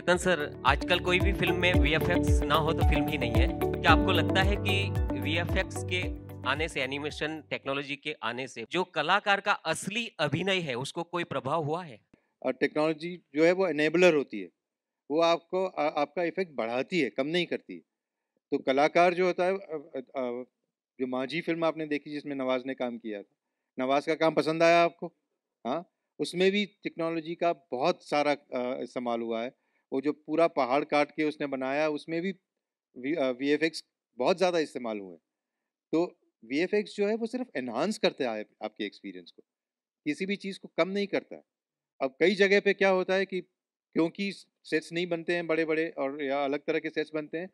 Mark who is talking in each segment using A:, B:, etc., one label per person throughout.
A: Ketan sir आजकल कोई भी फिल्म में वी ना हो तो फिल्म ही नहीं है क्या आपको लगता है कि वी के आने से एनिमेशन टेक्नोलॉजी के आने से जो कलाकार का असली अभिनय है उसको कोई प्रभाव हुआ है
B: और टेक्नोलॉजी जो है वो एनेबलर होती है वो आपको आ, आपका इफेक्ट बढ़ाती है कम नहीं करती है तो कलाकार जो होता है जो माझी फिल्म आपने देखी जिसमें नवाज ने काम किया था नवाज का काम पसंद आया आपको हाँ उसमें भी टेक्नोलॉजी का बहुत सारा इस्तेमाल हुआ है वो जो पूरा पहाड़ काट के उसने बनाया उसमें भी वी एफ एक्स बहुत ज़्यादा इस्तेमाल हुए तो वी एफ एक्स जो है वो सिर्फ एनहांस करते आए आपके एक्सपीरियंस को किसी भी चीज़ को कम नहीं करता है अब कई जगह पे क्या होता है कि क्योंकि सेट्स नहीं बनते हैं बड़े बड़े और या अलग तरह के सेट्स बनते हैं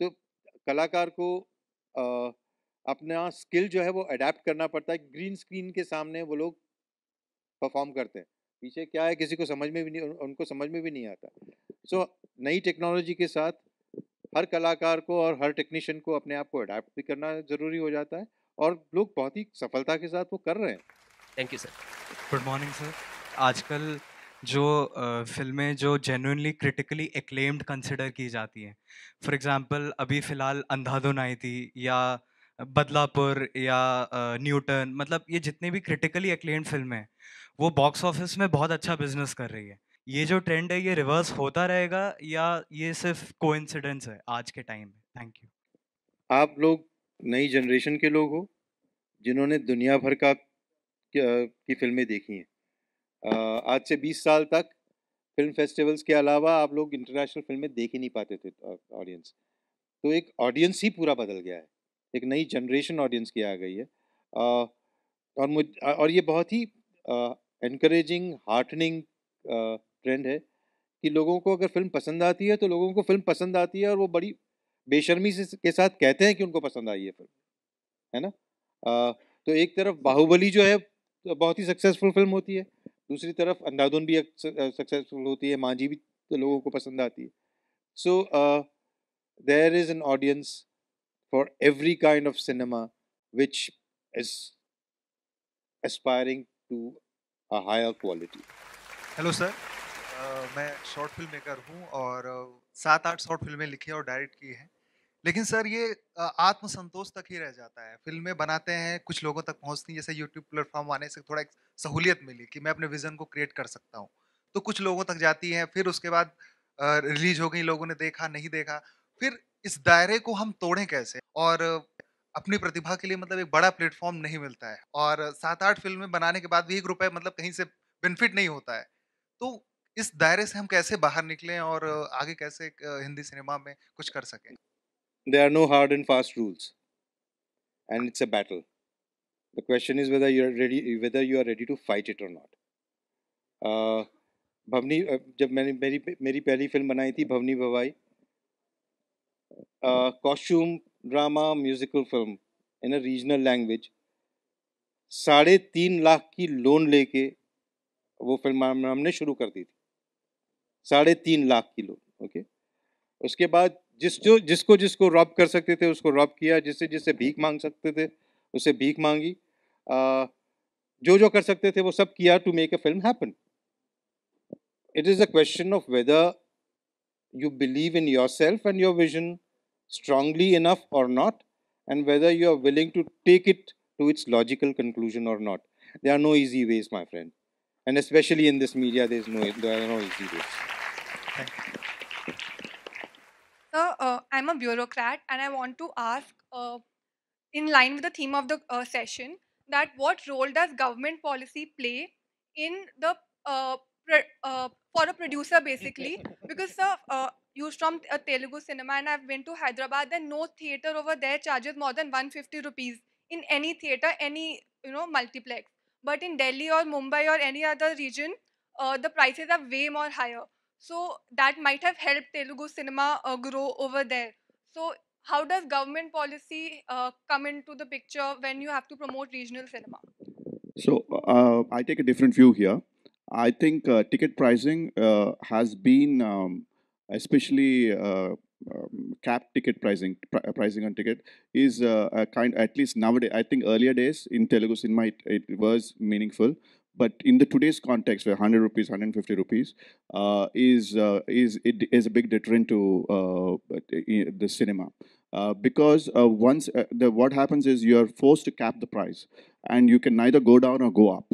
B: तो हाँ। कलाकार को आ, अपना स्किल जो है वो अडेप्ट करना पड़ता है ग्रीन स्क्रीन के सामने वो लोग परफॉर्म करते हैं पीछे क्या है किसी को समझ में भी नहीं उनको समझ में भी नहीं आता सो so, नई टेक्नोलॉजी के साथ हर कलाकार को और हर टेक्नीशियन को अपने आप को अडाप्ट भी करना ज़रूरी हो जाता है और लोग बहुत ही सफलता के साथ वो कर रहे हैं thank you sir good morning sir आजकल जो फिल्में जो जेनुनली क्रिटिकली एक्लेम्ड कंसिडर की जाती हैं फॉर एग्ज़ाम्पल अभी फ़िलहाल अंधाधुन आई थी या बदलापुर या न्यूटन मतलब ये जितने भी क्रिटिकली एक्लेम्ड फिल्में हैं वो बॉक्स ऑफिस में बहुत अच्छा बिजनेस कर रही है ये जो ट्रेंड है ये रिवर्स होता रहेगा या ये सिर्फ कोइंसिडेंस है आज के टाइम में थैंक यू आप लोग नई जनरेशन के लोग हो जिन्होंने दुनिया भर का की फिल्में देखी हैं आज से 20 साल तक फिल्म फेस्टिवल्स के अलावा आप लोग इंटरनेशनल फिल्में देख ही नहीं पाते थे ऑडियंस तो एक ऑडियंस ही पूरा बदल गया है एक नई जनरेशन ऑडियंस की आ गई है और मुझ और ये बहुत ही इनक्रेजिंग हार्टनिंग ट्रेंड है कि लोगों को अगर फिल्म पसंद आती है तो लोगों को फिल्म पसंद आती है और वो बड़ी बेशर्मी से के साथ कहते हैं कि उनको पसंद आई है फिल्म है ना आ, तो एक तरफ बाहुबली जो है तो बहुत ही सक्सेसफुल फिल्म होती है दूसरी तरफ अंधाधुन भी सक्सेसफुल होती है मांझी भी तो लोगों को पसंद आती है so there is an audience for every kind of cinema which is aspiring to a higher quality hello sir मैं शॉर्ट फिल्म मेकर हूँ और सात आठ शॉर्ट फिल्में लिखी और डायरेक्ट की हैं लेकिन सर ये आत्मसंतोष तक ही रह जाता है फिल्में बनाते हैं कुछ लोगों तक पहुँचती जैसे यूट्यूब प्लेटफॉर्म आने से थोड़ा एक सहूलियत मिली कि मैं अपने विज़न को क्रिएट कर सकता हूँ तो कुछ लोगों तक जाती है फिर उसके बाद रिलीज हो गई लोगों ने देखा नहीं देखा फिर इस दायरे को हम तोड़ें कैसे और अपनी प्रतिभा के लिए मतलब एक बड़ा प्लेटफॉर्म नहीं मिलता है और सात आठ फिल्में बनाने के बाद भी एक रुपये मतलब कहीं से बेनिफिट नहीं होता है तो इस दायरे से हम कैसे बाहर निकलें और आगे कैसे हिंदी सिनेमा में कुछ कर सकें they are no hard and fast rules and it's a battle the question is whether you are ready whether you are ready to fight it or not Bhavni जब मैंने मेरी मेरी पहली फिल्म बनाई थी Bhavni Bhavai costume drama musical film in a regional language साढ़े तीन लाख की लोन लेके वो फिल्म हमने शुरू कर दी थी साढ़े तीन लाख किलो ओके उसके बाद जिस जो जिसको जिसको रब कर सकते थे उसको रब किया जिससे जिससे भीख मांग सकते थे उसे भीख मांगी आ, जो जो कर सकते थे वो सब किया to make a film happen it is a question of whether you believe in yourself and your vision strongly enough or not and whether you are willing to take it to its logical conclusion or not they are no easy ways my friend And especially in this media, there's no, there are no easy ways.
A: So uh, I'm a bureaucrat, and I want to ask, uh, in line with the theme of the uh, session, that what role does government policy play in the uh, uh, for a producer basically? because sir, uh, you're from a Telugu cinema, and I've been to Hyderabad. and no theater over there charges more than 150 rupees in any theater, any you know multiplex. But in Delhi or Mumbai or any other region, uh, the prices are way more higher. So that might have helped Telugu cinema uh, grow over there. So how does government policy uh, come into the picture when you have to promote regional cinema? So uh, I take a different view here. I think uh, ticket pricing uh, has been, um, especially cap ticket pricing, pr- uh, pricing on ticket is uh, a kind, at least nowadays, I think earlier days in Telugu cinema, it, it was meaningful but in the today's context where 100 rupees 150 rupees uh, is uh, is it is a big deterrent to uh, the cinema uh, because once the what happens is you are forced to cap the price and you can neither go down or go up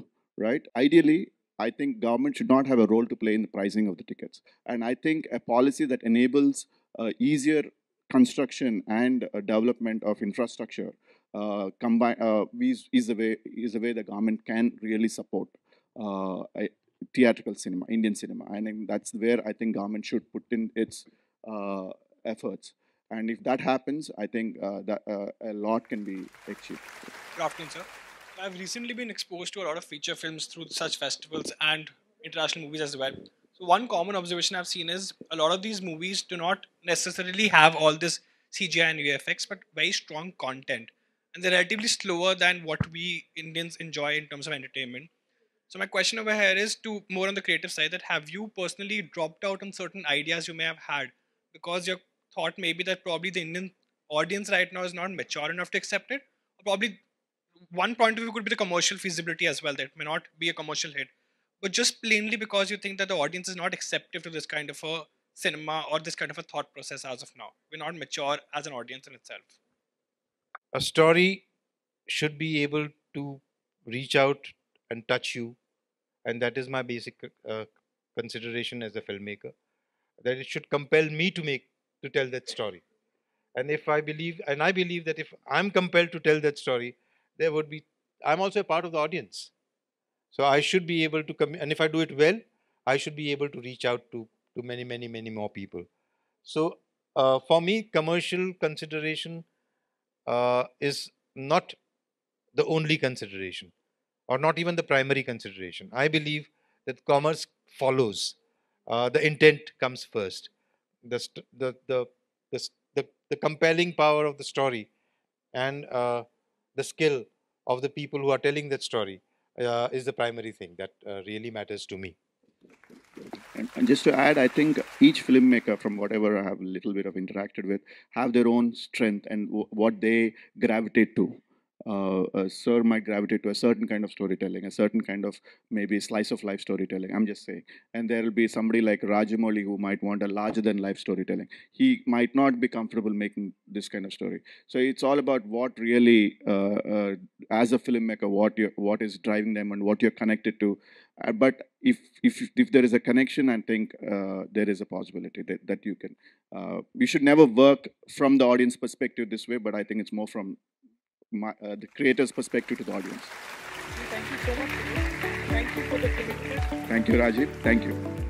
A: right ideally i think government should not have a role to play in the pricing of the tickets and i think a policy that enables uh, easier construction and uh, development of infrastructure uh, combine, is, is, the way, is the way the government can really support theatrical cinema, Indian cinema. And that's where I think government should put in its uh, efforts. And if that happens, I think uh, that uh, a lot can be achieved.
B: Good afternoon, sir. I've recently been exposed to a lot of feature films through such festivals and international movies as well one common observation I've seen is a lot of these movies do not necessarily have all this CGI and VFX, but very strong content. And they're relatively slower than what we Indians enjoy in terms of entertainment. So my question over here is to more on the creative side that have you personally dropped out on certain ideas you may have had because you thought maybe that probably the Indian audience right now is not mature enough to accept it? Or probably one point of view could be the commercial feasibility as well that may not be a commercial hit but just plainly because you think that the audience is not receptive to this kind of a cinema or this kind of a thought process as of now. We're not mature as an audience in itself. A story should be able to reach out and touch you, and that is my basic uh, consideration as a filmmaker. That it should compel me to make to tell that story, and if I believe, and I believe that if I'm compelled to tell that story, there would be. I'm also a part of the audience. So I should be able to come, and if I do it well, I should be able to reach out to, to many, many, many more people. So uh, for me, commercial consideration uh, is not the only consideration or not even the primary consideration. I believe that commerce follows. Uh, the intent comes first. The, the, the, the, the, the, compelling power of the story and uh, the skill of the people who are telling that story uh, is the primary thing that uh, really matters to me.
A: And, and, just to add, I think each filmmaker, from whatever I have a little bit of interacted with, have their own strength and what they gravitate to uh, sir might gravitate to a certain kind of storytelling, a certain kind of maybe slice of life storytelling. I'm just saying. And there will be somebody like Rajamoli who might want a larger than life storytelling. He might not be comfortable making this kind of story. So it's all about what really, uh, uh, as a filmmaker, what you what is driving them and what you're connected to. Uh, but if if if there is a connection, I think uh, there is a possibility that that you can. Uh, you should never work from the audience perspective this way, but I think it's more from my, uh, the creator's perspective to the audience.
B: Thank you so much. Thank you
A: for the commitment. Thank you, Rajiv. Thank you.